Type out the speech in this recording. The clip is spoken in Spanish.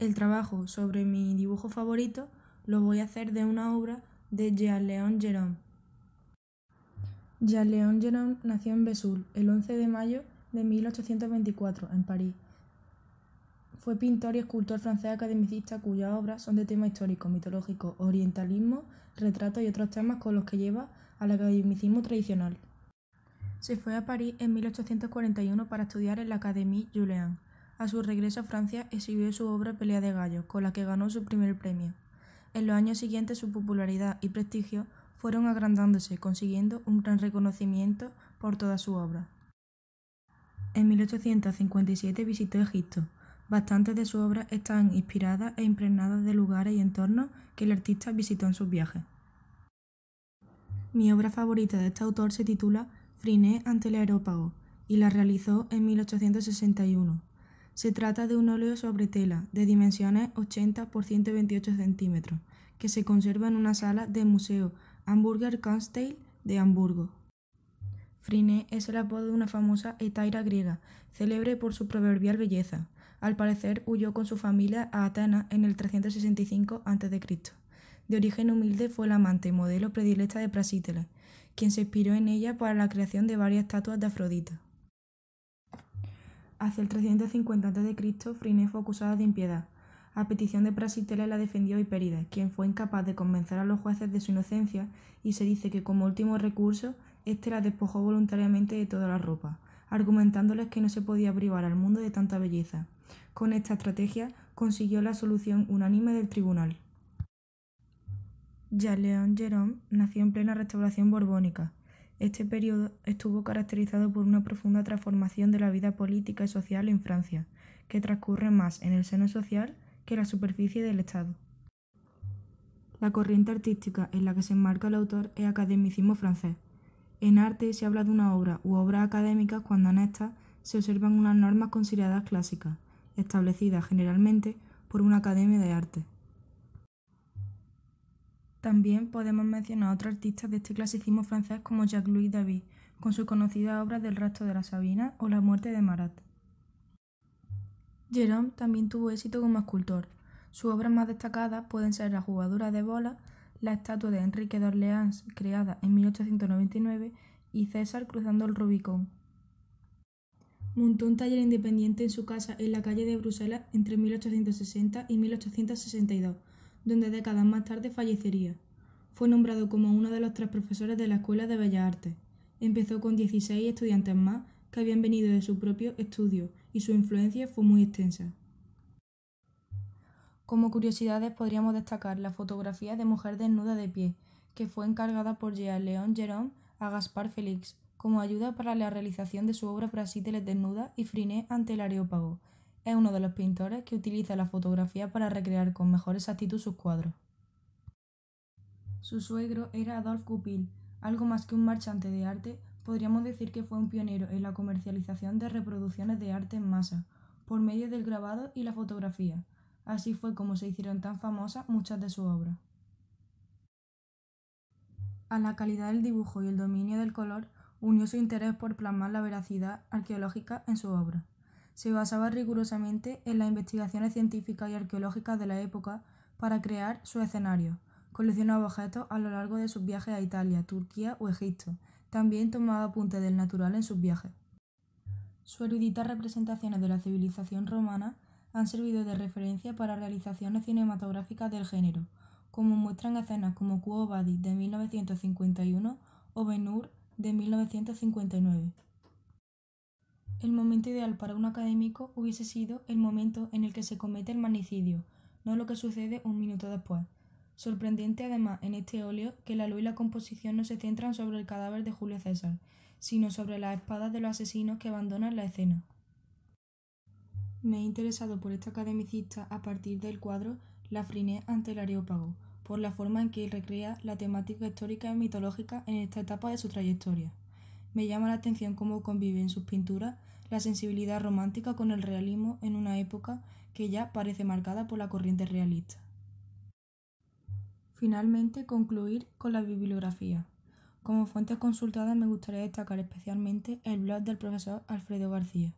El trabajo sobre mi dibujo favorito lo voy a hacer de una obra de Jean-Léon Gérôme. Jean-Léon Gérôme nació en Besul el 11 de mayo de 1824 en París. Fue pintor y escultor francés academicista cuyas obras son de tema histórico, mitológico, orientalismo, retrato y otros temas con los que lleva al academicismo tradicional. Se fue a París en 1841 para estudiar en la Académie Julien. A su regreso a Francia exhibió su obra Pelea de Gallos, con la que ganó su primer premio. En los años siguientes su popularidad y prestigio fueron agrandándose, consiguiendo un gran reconocimiento por toda su obra. En 1857 visitó Egipto. Bastantes de sus obras están inspiradas e impregnadas de lugares y entornos que el artista visitó en sus viajes. Mi obra favorita de este autor se titula Friné ante el aerópago y la realizó en 1861. Se trata de un óleo sobre tela de dimensiones 80 por 128 centímetros, que se conserva en una sala del Museo Hamburger Kunsthalle de Hamburgo. Frine es el apodo de una famosa etaira griega, célebre por su proverbial belleza. Al parecer huyó con su familia a Atenas en el 365 a.C. De origen humilde fue la amante y modelo predilecta de Prasíteles, quien se inspiró en ella para la creación de varias estatuas de Afrodita. Hacia el 350 a.C., Friné fue acusada de impiedad. A petición de Prasitela la defendió Hipérides, quien fue incapaz de convencer a los jueces de su inocencia y se dice que como último recurso, éste la despojó voluntariamente de toda la ropa, argumentándoles que no se podía privar al mundo de tanta belleza. Con esta estrategia consiguió la solución unánime del tribunal. león nació en plena restauración borbónica, este periodo estuvo caracterizado por una profunda transformación de la vida política y social en Francia, que transcurre más en el seno social que en la superficie del Estado. La corriente artística en la que se enmarca el autor es academicismo francés. En arte se habla de una obra u obras académicas cuando en estas se observan unas normas consideradas clásicas, establecidas generalmente por una academia de arte. También podemos mencionar a otros artistas de este clasicismo francés como Jacques-Louis David, con sus conocidas obras del rastro de la Sabina o la muerte de Marat. Jerome también tuvo éxito como escultor. Sus obras más destacadas pueden ser la jugadura de bola, la estatua de Enrique de creada en 1899 y César cruzando el Rubicón. Montó un taller independiente en su casa en la calle de Bruselas entre 1860 y 1862 donde décadas más tarde fallecería. Fue nombrado como uno de los tres profesores de la Escuela de Bellas Artes. Empezó con 16 estudiantes más que habían venido de su propio estudio y su influencia fue muy extensa. Como curiosidades podríamos destacar la fotografía de mujer desnuda de pie, que fue encargada por Jean León Jerome a Gaspar Félix como ayuda para la realización de su obra Brasíteles desnuda y Friné ante el Areópago, es uno de los pintores que utiliza la fotografía para recrear con mejor exactitud sus cuadros. Su suegro era Adolf Goupil, algo más que un marchante de arte, podríamos decir que fue un pionero en la comercialización de reproducciones de arte en masa, por medio del grabado y la fotografía. Así fue como se hicieron tan famosas muchas de sus obras. A la calidad del dibujo y el dominio del color unió su interés por plasmar la veracidad arqueológica en su obra se basaba rigurosamente en las investigaciones científicas y arqueológicas de la época para crear su escenario. Coleccionaba objetos a lo largo de sus viajes a Italia, Turquía o Egipto. También tomaba apuntes del natural en sus viajes. Sus eruditas representaciones de la civilización romana han servido de referencia para realizaciones cinematográficas del género, como muestran escenas como Cuo de 1951 o Ben de 1959. El momento ideal para un académico hubiese sido el momento en el que se comete el manicidio, no lo que sucede un minuto después. Sorprendente además en este óleo que la luz y la composición no se centran sobre el cadáver de Julio César, sino sobre las espadas de los asesinos que abandonan la escena. Me he interesado por este academicista a partir del cuadro La Friné ante el Areópago, por la forma en que recrea la temática histórica y mitológica en esta etapa de su trayectoria. Me llama la atención cómo convive en sus pinturas la sensibilidad romántica con el realismo en una época que ya parece marcada por la corriente realista. Finalmente, concluir con la bibliografía. Como fuentes consultadas me gustaría destacar especialmente el blog del profesor Alfredo García.